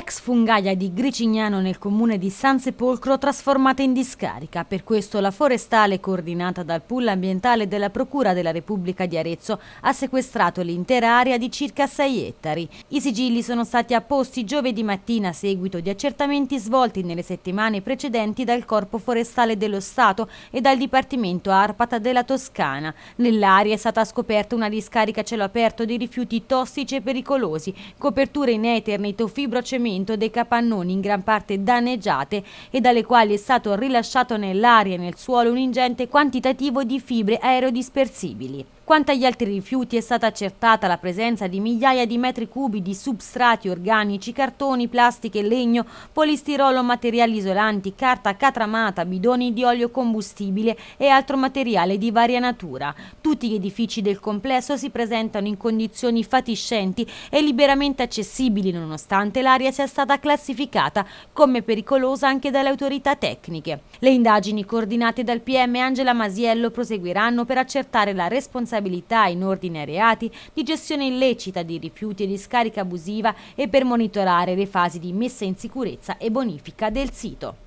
ex fungaia di Gricignano nel comune di San Sepolcro trasformata in discarica. Per questo la forestale, coordinata dal pool ambientale della Procura della Repubblica di Arezzo, ha sequestrato l'intera area di circa 6 ettari. I sigilli sono stati apposti giovedì mattina a seguito di accertamenti svolti nelle settimane precedenti dal Corpo Forestale dello Stato e dal Dipartimento Arpata della Toscana. Nell'area è stata scoperta una discarica a cielo aperto di rifiuti tossici e pericolosi, coperture in eternito, fibrocemento sfruttamento dei capannoni in gran parte danneggiate e dalle quali è stato rilasciato nell'aria e nel suolo un ingente quantitativo di fibre aerodispersibili. Quanto agli altri rifiuti è stata accertata la presenza di migliaia di metri cubi di substrati organici, cartoni, plastiche, legno, polistirolo, materiali isolanti, carta catramata, bidoni di olio combustibile e altro materiale di varia natura. Tutti gli edifici del complesso si presentano in condizioni fatiscenti e liberamente accessibili nonostante l'aria sia stata classificata come pericolosa anche dalle autorità tecniche. Le indagini coordinate dal PM Angela Masiello proseguiranno per accertare la responsabilità responsabilità in ordine ai reati di gestione illecita di rifiuti e discarica abusiva e per monitorare le fasi di messa in sicurezza e bonifica del sito.